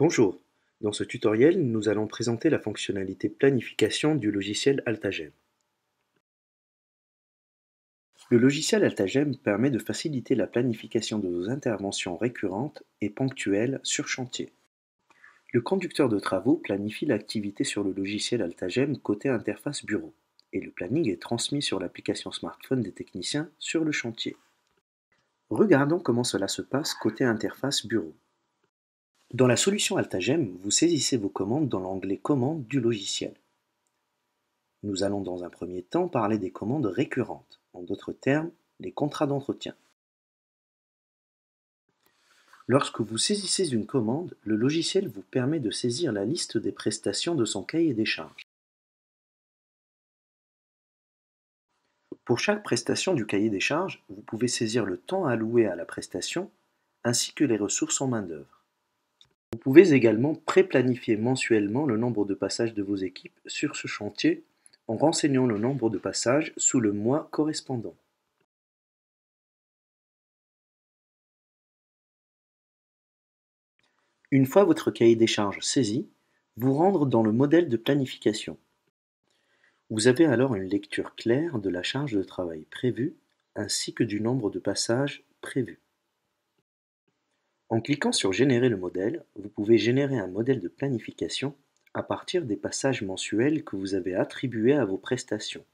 Bonjour, dans ce tutoriel, nous allons présenter la fonctionnalité planification du logiciel Altagem. Le logiciel Altagem permet de faciliter la planification de vos interventions récurrentes et ponctuelles sur chantier. Le conducteur de travaux planifie l'activité sur le logiciel Altagem côté interface bureau et le planning est transmis sur l'application smartphone des techniciens sur le chantier. Regardons comment cela se passe côté interface bureau. Dans la solution Altagem, vous saisissez vos commandes dans l'onglet Commandes du logiciel. Nous allons dans un premier temps parler des commandes récurrentes, en d'autres termes, les contrats d'entretien. Lorsque vous saisissez une commande, le logiciel vous permet de saisir la liste des prestations de son cahier des charges. Pour chaque prestation du cahier des charges, vous pouvez saisir le temps alloué à la prestation ainsi que les ressources en main-d'œuvre. Vous pouvez également pré-planifier mensuellement le nombre de passages de vos équipes sur ce chantier en renseignant le nombre de passages sous le mois correspondant. Une fois votre cahier des charges saisi, vous rendre dans le modèle de planification. Vous avez alors une lecture claire de la charge de travail prévue ainsi que du nombre de passages prévus. En cliquant sur Générer le modèle, vous pouvez générer un modèle de planification à partir des passages mensuels que vous avez attribués à vos prestations.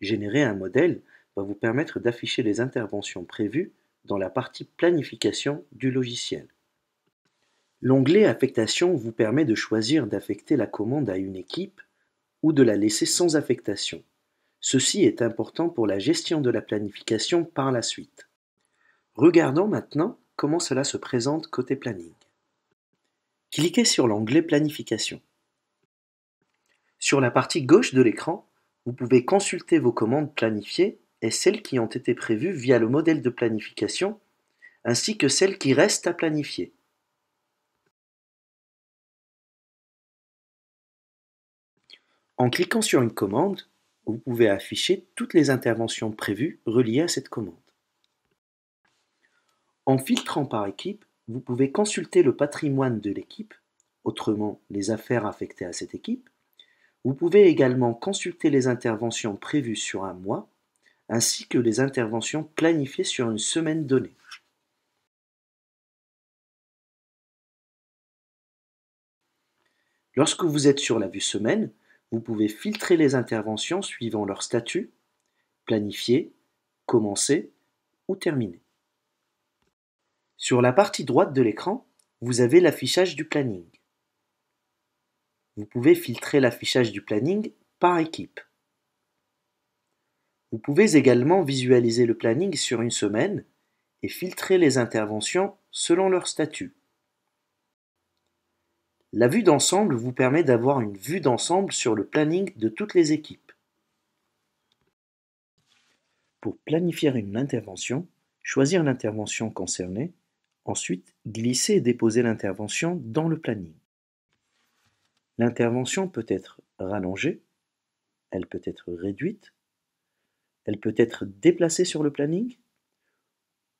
Générer un modèle va vous permettre d'afficher les interventions prévues dans la partie planification du logiciel. L'onglet Affectation vous permet de choisir d'affecter la commande à une équipe ou de la laisser sans affectation. Ceci est important pour la gestion de la planification par la suite. Regardons maintenant comment cela se présente côté planning. Cliquez sur l'onglet Planification. Sur la partie gauche de l'écran, vous pouvez consulter vos commandes planifiées et celles qui ont été prévues via le modèle de planification, ainsi que celles qui restent à planifier. En cliquant sur une commande, vous pouvez afficher toutes les interventions prévues reliées à cette commande. En filtrant par équipe, vous pouvez consulter le patrimoine de l'équipe, autrement les affaires affectées à cette équipe. Vous pouvez également consulter les interventions prévues sur un mois, ainsi que les interventions planifiées sur une semaine donnée. Lorsque vous êtes sur la vue semaine, vous pouvez filtrer les interventions suivant leur statut, planifier, commencer ou terminer. Sur la partie droite de l'écran, vous avez l'affichage du planning. Vous pouvez filtrer l'affichage du planning par équipe. Vous pouvez également visualiser le planning sur une semaine et filtrer les interventions selon leur statut. La vue d'ensemble vous permet d'avoir une vue d'ensemble sur le planning de toutes les équipes. Pour planifier une intervention, choisir l'intervention concernée Ensuite, glisser et déposer l'intervention dans le planning. L'intervention peut être rallongée, elle peut être réduite, elle peut être déplacée sur le planning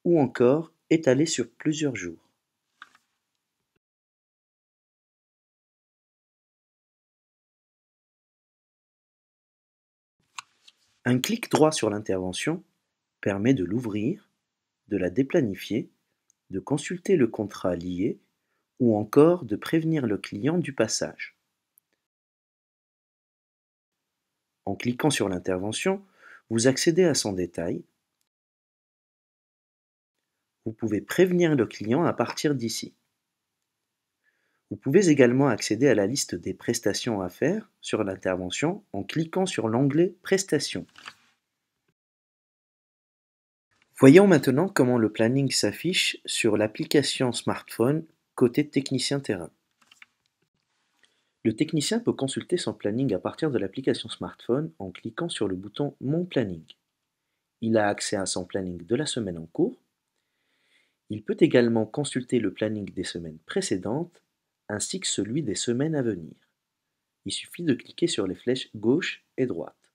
ou encore étalée sur plusieurs jours. Un clic droit sur l'intervention permet de l'ouvrir, de la déplanifier de consulter le contrat lié ou encore de prévenir le client du passage. En cliquant sur l'intervention, vous accédez à son détail. Vous pouvez prévenir le client à partir d'ici. Vous pouvez également accéder à la liste des prestations à faire sur l'intervention en cliquant sur l'onglet Prestations. Voyons maintenant comment le planning s'affiche sur l'application smartphone côté technicien terrain. Le technicien peut consulter son planning à partir de l'application smartphone en cliquant sur le bouton Mon planning. Il a accès à son planning de la semaine en cours. Il peut également consulter le planning des semaines précédentes ainsi que celui des semaines à venir. Il suffit de cliquer sur les flèches gauche et droite.